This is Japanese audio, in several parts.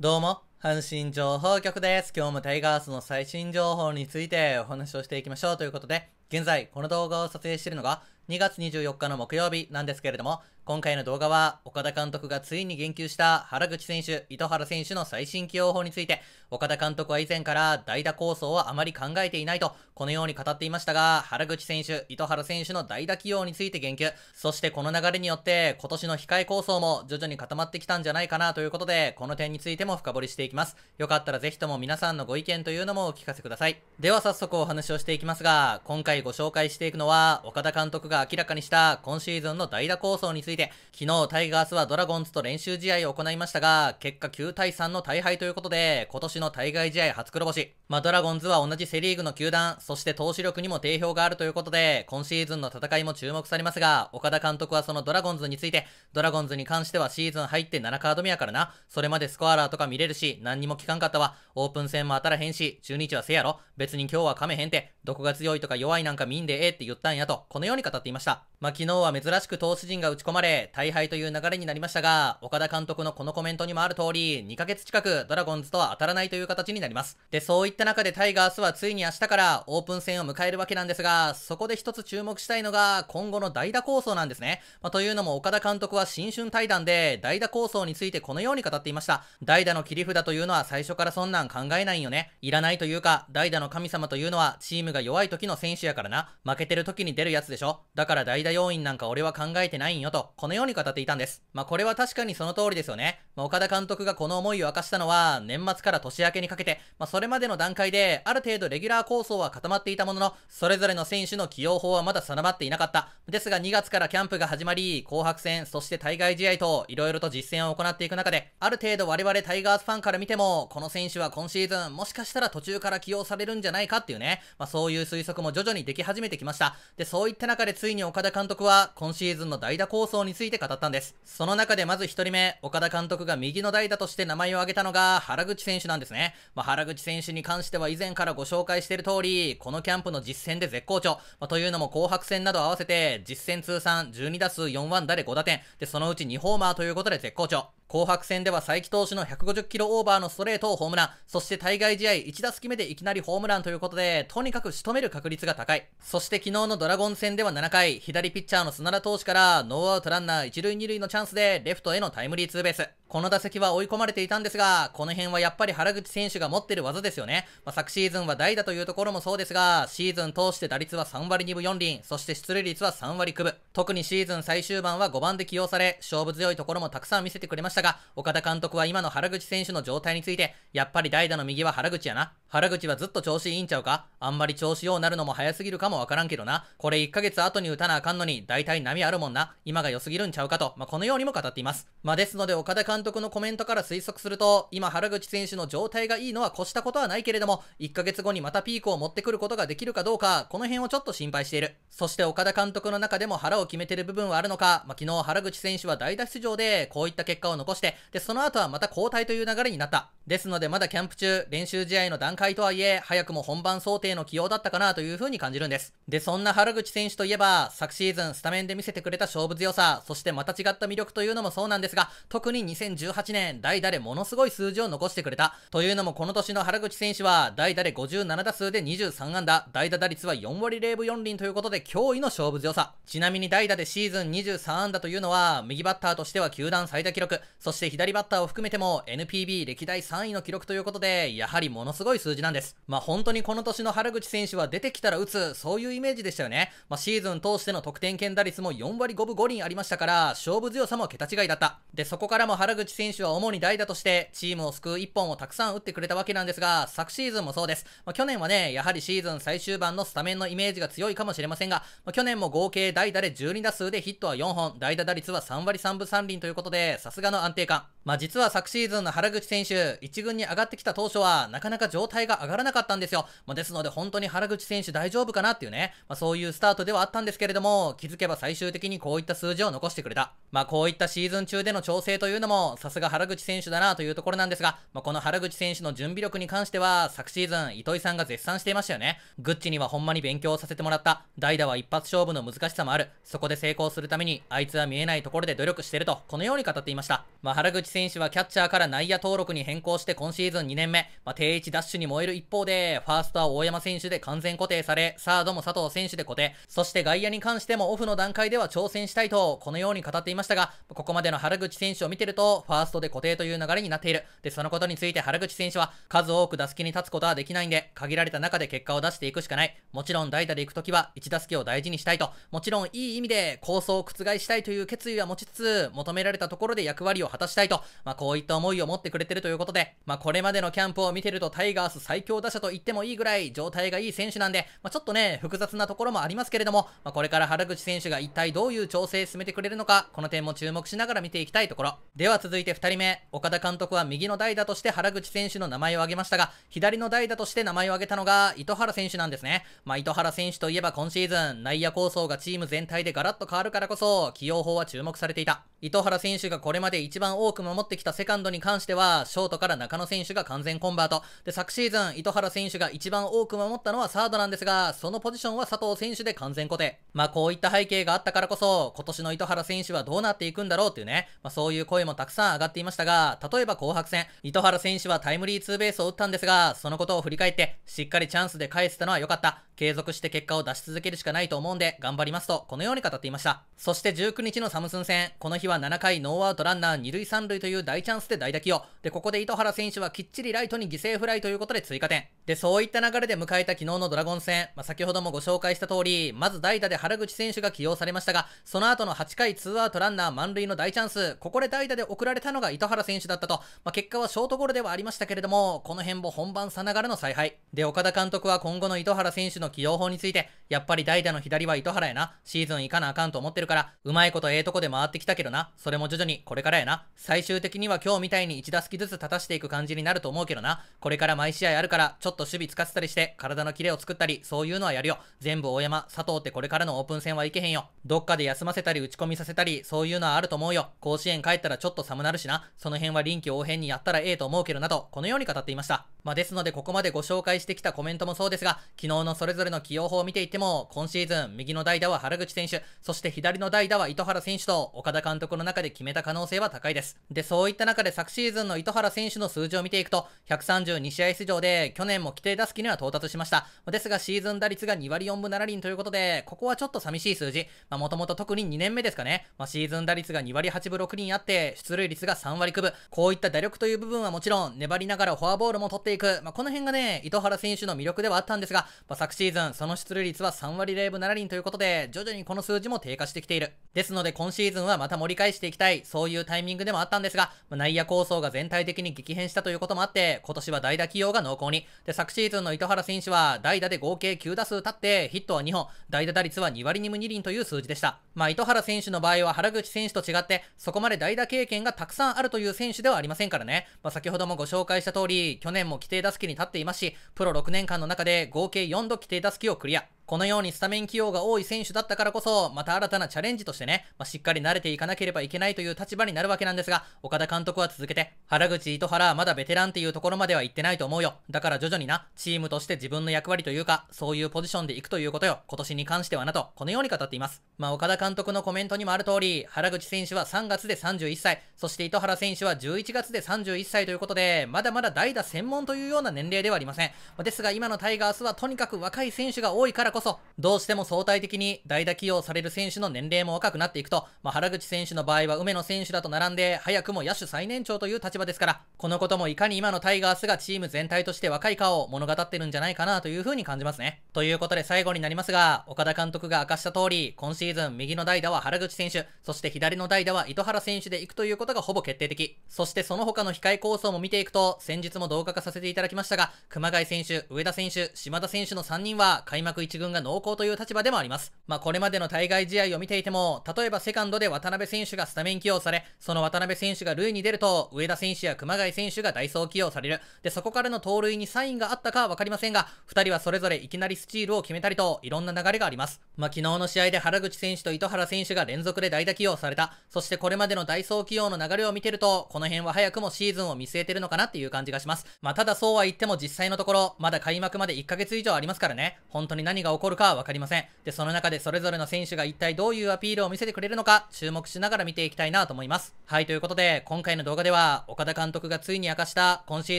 どうも、阪神情報局です。今日もタイガースの最新情報についてお話をしていきましょうということで、現在この動画を撮影しているのが2月24日の木曜日なんですけれども、今回の動画は、岡田監督がついに言及した原口選手、糸原選手の最新起用法について、岡田監督は以前から代打構想はあまり考えていないと、このように語っていましたが、原口選手、糸原選手の代打起用について言及。そしてこの流れによって、今年の控え構想も徐々に固まってきたんじゃないかなということで、この点についても深掘りしていきます。よかったらぜひとも皆さんのご意見というのもお聞かせください。では早速お話をしていきますが、今回ご紹介していくのは、岡田監督が明らかにした今シーズンの代打構想についていて、昨日タイガースはドラゴンズと練習試合を行いましたが、結果9対3の大敗ということで、今年の対外試合初黒星。まあ、ドラゴンズは同じセリーグの球団、そして投手力にも定評があるということで、今シーズンの戦いも注目されますが、岡田監督はそのドラゴンズについて、ドラゴンズに関してはシーズン入って7カード目やからな、それまでスコアラーとか見れるし、何にも聞かんかったわ、オープン戦も当たらへんし、中日はせやろ、別に今日は噛めへんて、どこが強いとか弱いなんか見んでええって言ったんやと、このように語っていました。まあ、昨日は珍しく投手陣が打ち込まれれ、大敗という流れになりましたが、岡田監督のこのコメントにもある通り、2ヶ月近くドラゴンズとは当たらないという形になります。で、そういった中でタイガースはついに明日からオープン戦を迎えるわけなんですが、そこで一つ注目したいのが、今後の代打構想なんですね。まあ、というのも岡田監督は新春対談で、代打構想についてこのように語っていました。代打の切り札というのは最初からそんなん考えないよね。いらないというか、代打の神様というのはチームが弱い時の選手やからな。負けてる時に出るやつでしょ。だから代打要員なんか俺は考えてないんよと。このように語っていたんです。まあ、これは確かにその通りですよね。まあ、岡田監督がこの思いを明かしたのは、年末から年明けにかけて、まあ、それまでの段階で、ある程度レギュラー構想は固まっていたものの、それぞれの選手の起用法はまだ定まっていなかった。ですが、2月からキャンプが始まり、紅白戦、そして対外試合と、いろいろと実践を行っていく中で、ある程度我々タイガースファンから見ても、この選手は今シーズン、もしかしたら途中から起用されるんじゃないかっていうね、まあ、そういう推測も徐々にでき始めてきました。で、そういった中でついに岡田監督は、今シーズンの代打構想について語ったんです。その中でまず1人目、岡田監督が右の代打として名前を挙げたのが原口選手なんですね。まあ、原口選手に関しては以前からご紹介している通り、このキャンプの実戦で絶好調。まあ、というのも紅白戦など合わせて、実戦通算12打数4安打で5打点。で、そのうち2ホーマーということで絶好調。紅白戦では佐伯投手の150キロオーバーのストレートをホームラン、そして対外試合1打席目でいきなりホームランということで、とにかく仕留める確率が高い。そして昨日のドラゴン戦では7回、左ピッチャーの砂田投手からノーアウトランナー1塁2塁のチャンスでレフトへのタイムリーツーベース。この打席は追い込まれていたんですが、この辺はやっぱり原口選手が持ってる技ですよね。まあ、昨シーズンは代打というところもそうですが、シーズン通して打率は3割2分4厘、そして出塁率は3割9分。特にシーズン最終盤は5番で起用され、勝負強いところもたくさん見せてくれましたが、岡田監督は今の原口選手の状態について、やっぱり代打の右は原口やな。原口はずっと調子いいんちゃうかあんまり調子ようなるのも早すぎるかもわからんけどな。これ1ヶ月後に打たなあかんのに、大体波あるもんな。今が良すぎるんちゃうかと、まあ、このようにも語っています。まあ、ですので、岡田監督のコメントから推測すると、今原口選手の状態がいいのは越したことはないけれども、1ヶ月後にまたピークを持ってくることができるかどうか、この辺をちょっと心配している。そして岡田監督の中でも腹を決めてる部分はあるのか、まあ、昨日原口選手は代打出場で、こういった結果を残して、で、その後はまた交代という流れになった。ですので、まだキャンプ中、練習試合の段階回とはいえ、早くも本番想定の起用だったかなというふうに感じるんです。で、そんな原口選手といえば、昨シーズンスタメンで見せてくれた勝負強さ、そしてまた違った魅力というのもそうなんですが、特に2018年、代打でものすごい数字を残してくれた。というのもこの年の原口選手は、代打で57打数で23安打、代打打率は4割0分4厘ということで驚異の勝負強さ。ちなみに代打でシーズン23安打というのは、右バッターとしては球団最多記録、そして左バッターを含めても NPB 歴代3位の記録ということで、やはりものすごい数字字なんです。まあ本当にこの年の原口選手は出てきたら打つ、そういうイメージでしたよね。まあシーズン通しての得点圏打率も4割5分5厘ありましたから、勝負強さも桁違いだった。で、そこからも原口選手は主に代打として、チームを救う1本をたくさん打ってくれたわけなんですが、昨シーズンもそうです。まあ去年はね、やはりシーズン最終盤のスタメンのイメージが強いかもしれませんが、まあ、去年も合計代打で12打数でヒットは4本、代打打率は3割3分3厘ということで、さすがの安定感。まあ実は昨シーズンの原口選手、1軍に上がってきた当初は、なかなか状態が上がらなかったんですよ。まあ、ですので本当に原口選手大丈夫かなっていうね、まあ、そういうスタートではあったんですけれども、気づけば最終的にこういった数字を残してくれた。まあこういったシーズン中での調整というのも、さすが原口選手だなというところなんですが、まあ、この原口選手の準備力に関しては、昨シーズン、糸井さんが絶賛していましたよね。グッチにはほんまに勉強させてもらった。代打は一発勝負の難しさもある。そこで成功するために、あいつは見えないところで努力してると、このように語っていました。まあ原口選手はキャッチャーから内野登録に変更して今シーズン2年目、まあ、定位置ダッシュに燃える一方で、ファーストは大山選手で完全固定され、サードも佐藤選手で固定、そして外野に関してもオフの段階では挑戦したいと、このように語っていましたが、ここまでの原口選手を見てると、ファーストで固定という流れになっている。で、そのことについて原口選手は、数多く打席に立つことはできないんで、限られた中で結果を出していくしかない。もちろん代打で行くときは、1打席を大事にしたいと、もちろんいい意味で構想を覆したいという決意は持ちつつ、求められたところで役割を果たしたいと、まあ、こういった思いを持ってくれてるということで、まあ、これまでのキャンプを見てるとタイガース最強打者と言ってもいいぐらい状態がいい選手なんで、まあ、ちょっとね、複雑なところもありますけれども、まあ、これから原口選手が一体どういう調整進めてくれるのか、この点も注目しながら見ていきたいところ。では続いて2人目、岡田監督は右の代打として原口選手の名前を挙げましたが、左の代打として名前を挙げたのが糸原選手なんですね。まあ、糸原選手といえば今シーズン、内野構想がチーム全体でガラッと変わるからこそ、起用法は注目されていた。糸原選手がこれまで一番多く守ってきたセカンドに関しては、ショートから中野選手が完全コンバート。で、昨シーズン、糸原選手が一番多く守ったのはサードなんですが、そのポジションは佐藤選手で完全固定。まあ、こういった背景があったからこそ、今年の糸原選手はどうなっていくんだろうっていうね、まあ、そういう声もたくさん上がっていましたが、例えば紅白戦、糸原選手はタイムリーツーベースを打ったんですが、そのことを振り返って、しっかりチャンスで返せたのは良かった。継続して結果を出し続けるしかないと思うんで、頑張りますと、このように語っていました。そして19日のサムスン戦、この日はは7回ノーアウトランナー2塁3塁という大チャンスで大打球を。で、ここで糸原選手はきっちりライトに犠牲フライということで追加点。で、そういった流れで迎えた昨日のドラゴン戦、まあ、先ほどもご紹介した通り、まず代打で原口選手が起用されましたが、その後の8回2アウトランナー満塁の大チャンス、ここで代打で送られたのが糸原選手だったと、まあ、結果はショートゴロではありましたけれども、この辺も本番さながらの采配。で、岡田監督は今後の糸原選手の起用法について、やっぱり代打の左は糸原やな、シーズン行かなあかんと思ってるから、うまいことええとこで回ってきたけどな、それも徐々にこれからやな、最終的には今日みたいに1打席ずつ立たしていく感じになると思うけどな、これから毎試合あるから、ちょっとっと守備つかせたりして、体のキレを作ったり、そういうのはやるよ。全部大山、佐藤ってこれからのオープン戦はいけへんよ。どっかで休ませたり打ち込みさせたり、そういうのはあると思うよ。甲子園帰ったらちょっと寒なるしな。その辺は臨機応変にやったらええと思うけどなと、このように語っていました。まあ、ですのでここまでご紹介してきたコメントもそうですが、昨日のそれぞれの起用法を見ていても、今シーズン、右の代打は原口選手、そして左の代打は糸原選手と、岡田監督の中で決めた可能性は高いです。で、そういった中で昨シーズンの糸原選手の数字を見ていくと、132試合出場で、去年も規定打席には到達しました。ですが、シーズン打率が2割4分7厘ということで、ここはちょっと寂しい数字。まあ、もともと特に2年目ですかね。まあ、シーズン打率が2割8分6厘あって、出塁率が3割9分。こういった打力という部分はもちろん、粘りながらフォアボールも取っていく。まあ、この辺がね、糸原選手の魅力ではあったんですが、まあ、昨シーズン、その出塁率は3割0分7厘ということで、徐々にこの数字も低下してきている。ですので、今シーズンはまた盛り返していきたい、そういうタイミングでもあったんですが、まあ、内野構想が全体的に激変したということもあって、今年は代打起用が濃厚に。で昨シーズンの糸原選手は代打で合計9打数立ってヒットは2本、代打打率は2割2分2厘という数字でした。まあ、糸原選手の場合は原口選手と違って、そこまで代打経験がたくさんあるという選手ではありませんからね。まあ、先ほどもご紹介した通り、去年も規定打席に立っていますし、プロ6年間の中で合計4度規定打席をクリア。このようにスタメン起用が多い選手だったからこそ、また新たなチャレンジとしてね、まあ、しっかり慣れていかなければいけないという立場になるわけなんですが、岡田監督は続けて、原口、糸原はまだベテランっていうところまでは行ってないと思うよ。だから徐々にな、チームとして自分の役割というか、そういうポジションで行くということよ。今年に関してはなと、このように語っています。まあ、岡田監督のコメントにもある通り、原口選手は3月で31歳、そして糸原選手は11月で31歳ということで、まだまだ代打専門というような年齢ではありません。ですが今のタイガースはとにかく若い選手が多いからこそ、どうしても相対的に代打起用される選手の年齢も若くなっていくと、まあ、原口選手の場合は梅野選手らと並んで、早くも野手最年長という立場ですから、このこともいかに今のタイガースがチーム全体として若い顔を物語ってるんじゃないかなというふうに感じますね。ということで最後になりますが、岡田監督が明かした通り、今シーズン右の代打は原口選手、そして左の代打は糸原選手で行くということがほぼ決定的。そしてその他の控え構想も見ていくと、先日も動画化させていただきましたが、熊谷選手、上田選手、島田選手の3人は開幕1軍分が濃厚という立場でもあります。まあ、これまでの対外試合を見ていても、例えばセカンドで渡辺選手がスタメン起用され、その渡辺選手が塁に出ると、上田選手や熊谷選手がダイソー起用される。で、そこからの盗塁にサインがあったかはわかりませんが、二人はそれぞれいきなりスチールを決めたりと、いろんな流れがあります。まあ、昨日の試合で原口選手と糸原選手が連続で代打起用された。そしてこれまでのダイソー起用の流れを見てると、この辺は早くもシーズンを見据えてるのかなっていう感じがします。まあ、ただそうは言っても実際のところ、まだ開幕まで1ヶ月以上ありますからね。本当に何が起こるかは分かりません。で、その中でそれぞれの選手が一体どういうアピールを見せてくれるのか、注目しながら見ていきたいなと思います。はい、ということで、今回の動画では、岡田監督がついに明かした今シ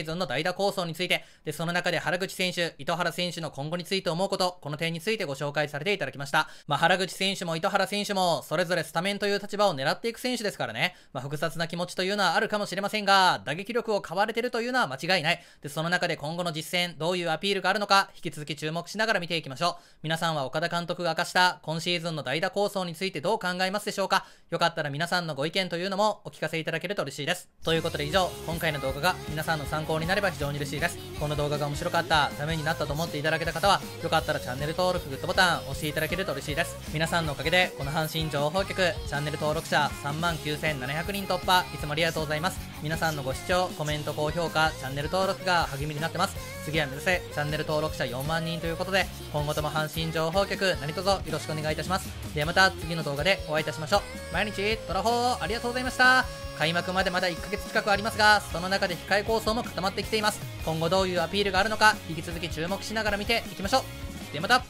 ーズンの代打構想について、で、その中で原口選手、糸原選手の今後について思うこと、この点についてご紹介されていただきました。まあ、原口選手も糸原選手も、それぞれスタメンという立場を狙っていく選手ですからね、まあ、複雑な気持ちというのはあるかもしれませんが、打撃力を買われてるというのは間違いない。で、その中で今後の実践、どういうアピールがあるのか、引き続き注目しながら見ていきましょう。皆さんは岡田監督が明かした今シーズンの代打構想についてどう考えますでしょうかよかったら皆さんのご意見というのもお聞かせいただけると嬉しいです。ということで以上、今回の動画が皆さんの参考になれば非常に嬉しいです。この動画が面白かった、ためになったと思っていただけた方は、よかったらチャンネル登録、グッドボタン押していただけると嬉しいです。皆さんのおかげで、この阪神情報局、チャンネル登録者39,700人突破、いつもありがとうございます。皆さんのご視聴、コメント、高評価、チャンネル登録が励みになってます。次は目指せ、チャンネル登録者4万人ということで、今後とも阪神情報局何卒よろしくお願いいたします。ではまた次の動画でお会いいたしましょう。毎日、トラホーありがとうございました。開幕までまだ1ヶ月近くありますが、その中で控え構想も固まってきています。今後どういうアピールがあるのか、引き続き注目しながら見ていきましょう。ではまた